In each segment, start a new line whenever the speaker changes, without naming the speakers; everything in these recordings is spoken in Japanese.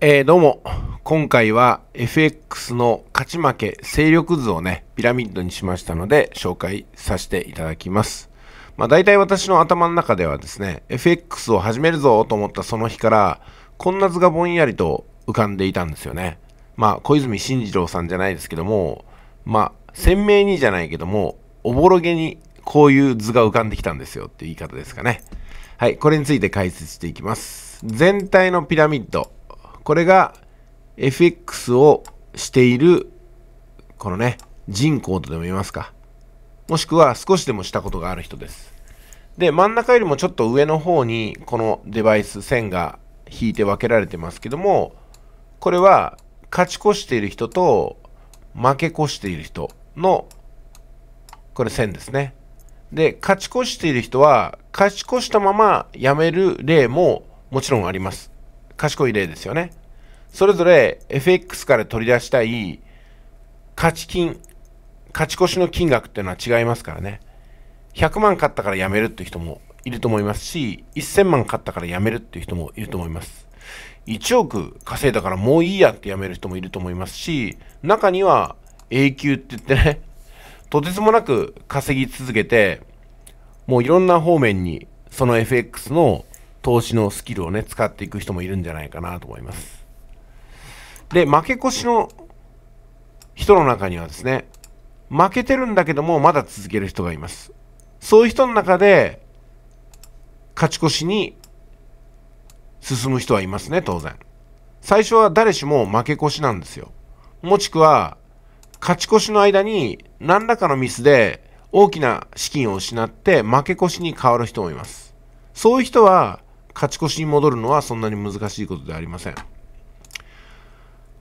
えー、どうも今回は FX の勝ち負け勢力図をねピラミッドにしましたので紹介させていただきますまあ大体私の頭の中ではですね FX を始めるぞと思ったその日からこんな図がぼんやりと浮かんでいたんですよねまあ小泉進次郎さんじゃないですけどもまあ鮮明にじゃないけどもおぼろげにこういう図が浮かんできたんですよっていう言い方ですかねはいこれについて解説していきます全体のピラミッドこれが FX をしている、このね、人口とでも言いますか。もしくは少しでもしたことがある人です。で、真ん中よりもちょっと上の方に、このデバイス、線が引いて分けられてますけども、これは勝ち越している人と負け越している人の、これ線ですね。で、勝ち越している人は、勝ち越したままやめる例ももちろんあります。賢い例ですよね。それぞれ FX から取り出したい勝ち金、勝ち越しの金額っていうのは違いますからね。100万買ったからやめるっていう人もいると思いますし、1000万買ったからやめるっていう人もいると思います。1億稼いだからもういいやってやめる人もいると思いますし、中には永久って言ってね、とてつもなく稼ぎ続けて、もういろんな方面にその FX の投資のスキルをね、使っていく人もいるんじゃないかなと思います。で、負け越しの人の中にはですね、負けてるんだけども、まだ続ける人がいます。そういう人の中で、勝ち越しに進む人はいますね、当然。最初は誰しも負け越しなんですよ。もしくは、勝ち越しの間に何らかのミスで大きな資金を失って負け越しに変わる人もいます。そういう人は勝ち越しに戻るのはそんなに難しいことではありません。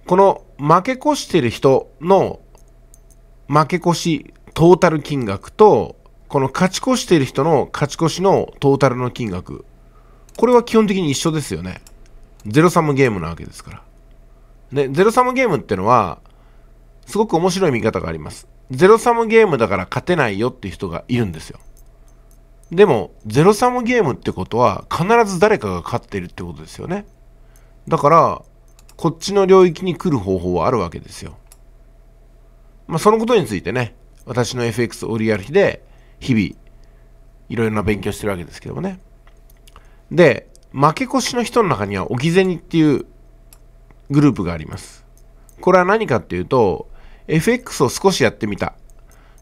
この負け越してる人の負け越しトータル金額と、この勝ち越してる人の勝ち越しのトータルの金額。これは基本的に一緒ですよね。ゼロサムゲームなわけですから。ね、ゼロサムゲームってのは、すごく面白い見方があります。ゼロサムゲームだから勝てないよっていう人がいるんですよ。でも、ゼロサムゲームってことは、必ず誰かが勝ってるってことですよね。だから、こっちの領域に来る方法はあるわけですよ。まあ、そのことについてね、私の FX オリアル日で、日々、いろいろな勉強してるわけですけどもね。で、負け越しの人の中には、置き銭っていうグループがあります。これは何かっていうと、FX を少しやってみた。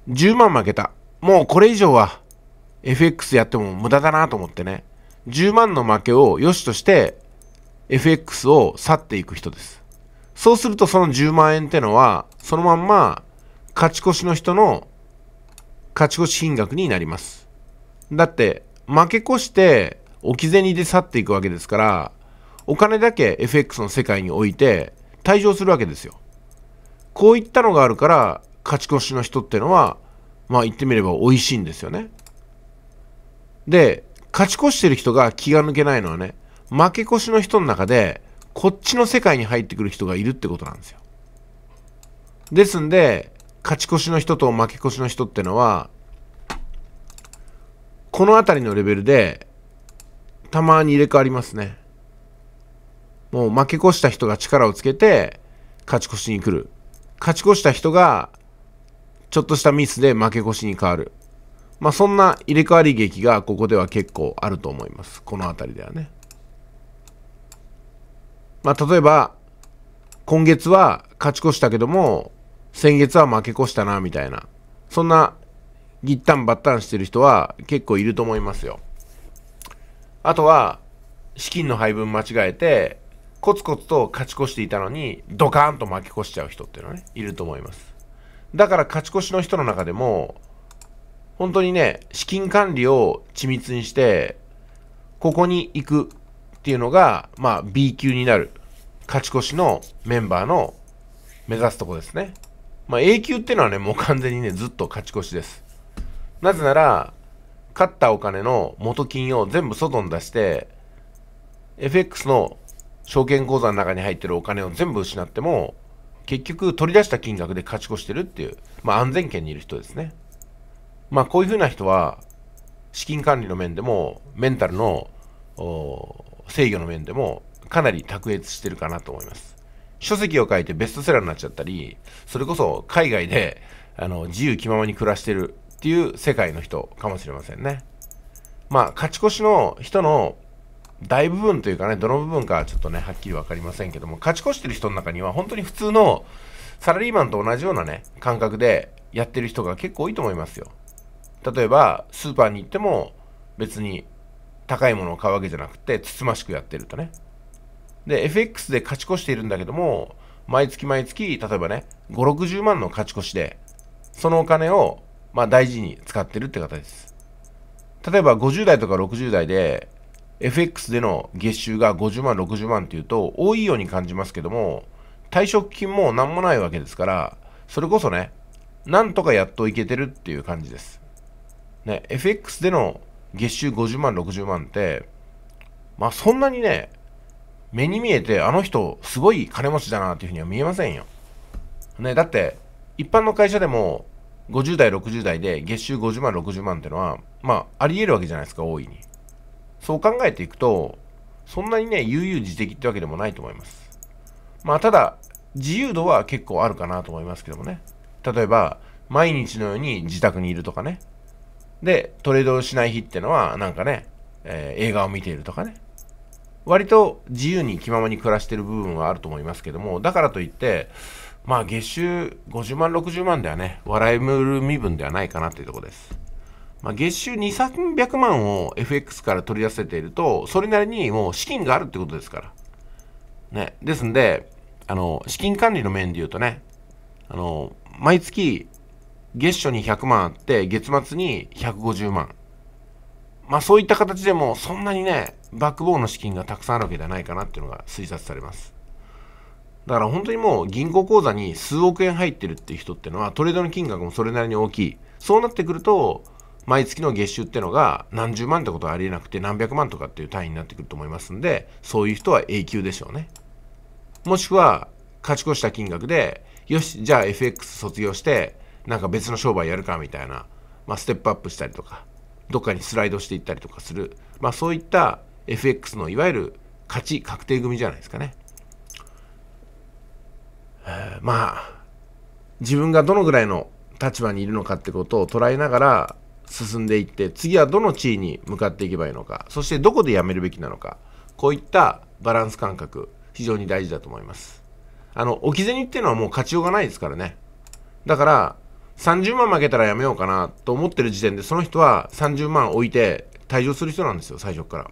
10万負けた。もうこれ以上は FX やっても無駄だなと思ってね、10万の負けを良しとして、FX を去っていく人です。そうするとその10万円ってのは、そのまんま、勝ち越しの人の勝ち越し金額になります。だって、負け越して、置き銭で去っていくわけですから、お金だけ FX の世界に置いて、退場するわけですよ。こういったのがあるから、勝ち越しの人ってのは、まあ言ってみれば美味しいんですよね。で、勝ち越してる人が気が抜けないのはね、負け越しの人の中で、こっちの世界に入ってくる人がいるってことなんですよ。ですんで、勝ち越しの人と負け越しの人ってのは、この辺りのレベルで、たまに入れ替わりますね。もう負け越した人が力をつけて、勝ち越しに来る。勝ち越した人が、ちょっとしたミスで負け越しに変わる。まあ、そんな入れ替わり劇がここでは結構あると思います。この辺りではね。まあ、例えば、今月は勝ち越したけども、先月は負け越したな、みたいな。そんな、ぎったんばったんしてる人は結構いると思いますよ。あとは、資金の配分間違えて、コツコツと勝ち越していたのに、ドカーンと負け越しちゃう人っていうのはね、いると思います。だから勝ち越しの人の中でも、本当にね、資金管理を緻密にして、ここに行くっていうのが、まあ B 級になる、勝ち越しのメンバーの目指すとこですね。まあ A 級っていうのはね、もう完全にね、ずっと勝ち越しです。なぜなら、勝ったお金の元金を全部外に出して、FX の証券口座の中に入ってるお金を全部失っても、結局取り出した金額で勝ち越してるっていう、まあ安全圏にいる人ですね。まあ、こういうふうな人は、資金管理の面でも、メンタルの制御の面でも、かなり卓越してるかなと思います。書籍を書いてベストセラーになっちゃったり、それこそ海外であの自由気ままに暮らしてるっていう世界の人かもしれませんね。まあ、勝ち越しの人の大部分というかね、どの部分かちょっとね、はっきり分かりませんけども、勝ち越してる人の中には、本当に普通のサラリーマンと同じようなね、感覚でやってる人が結構多いと思いますよ。例えばスーパーに行っても別に高いものを買うわけじゃなくてつつましくやってるとねで FX で勝ち越しているんだけども毎月毎月例えばね560万の勝ち越しでそのお金をまあ大事に使ってるって形です例えば50代とか60代で FX での月収が50万60万っていうと多いように感じますけども退職金も何もないわけですからそれこそねなんとかやっといけてるっていう感じですね、FX での月収50万、60万って、まあそんなにね、目に見えてあの人すごい金持ちだなっていうふうには見えませんよ。ね、だって一般の会社でも50代、60代で月収50万、60万ってのは、まああり得るわけじゃないですか、大いに。そう考えていくと、そんなにね、悠々自適ってわけでもないと思います。まあただ、自由度は結構あるかなと思いますけどもね。例えば、毎日のように自宅にいるとかね。で、トレードをしない日ってのは、なんかね、えー、映画を見ているとかね。割と自由に気ままに暮らしている部分はあると思いますけども、だからといって、まあ月収50万、60万ではね、笑いむる身分ではないかなっていうところです。まあ、月収2、300万を FX から取り出せていると、それなりにもう資金があるってことですから。ね。ですんで、あの、資金管理の面で言うとね、あの、毎月月初に100万あって、月末に150万。まあそういった形でも、そんなにね、バックボーンの資金がたくさんあるわけではないかなっていうのが推察されます。だから本当にもう銀行口座に数億円入ってるっていう人っていうのは、トレードの金額もそれなりに大きい。そうなってくると、毎月の月収ってのが何十万ってことはありえなくて何百万とかっていう単位になってくると思いますんで、そういう人は永久でしょうね。もしくは、勝ち越した金額で、よし、じゃあ FX 卒業して、なんか別の商売やるかみたいな、まあ、ステップアップしたりとかどっかにスライドしていったりとかする、まあ、そういった FX のいわゆる勝ち確定組じゃないですかね。えー、まあ自分がどのぐらいの立場にいるのかってことを捉えながら進んでいって次はどの地位に向かっていけばいいのかそしてどこでやめるべきなのかこういったバランス感覚非常に大事だと思いますあの置き銭っていうのはもう勝ちようがないですからねだから30万負けたらやめようかなと思ってる時点でその人は30万置いて退場する人なんですよ最初から、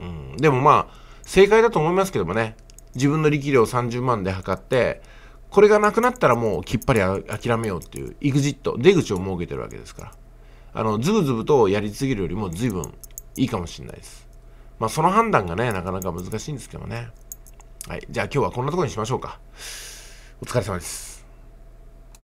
うん、でもまあ正解だと思いますけどもね自分の力量30万で測ってこれがなくなったらもうきっぱり諦めようっていうグジット、出口を設けてるわけですからあのズブズブとやりすぎるよりも随分いいかもしれないですまあその判断がねなかなか難しいんですけどねはいじゃあ今日はこんなところにしましょうかお疲れ様です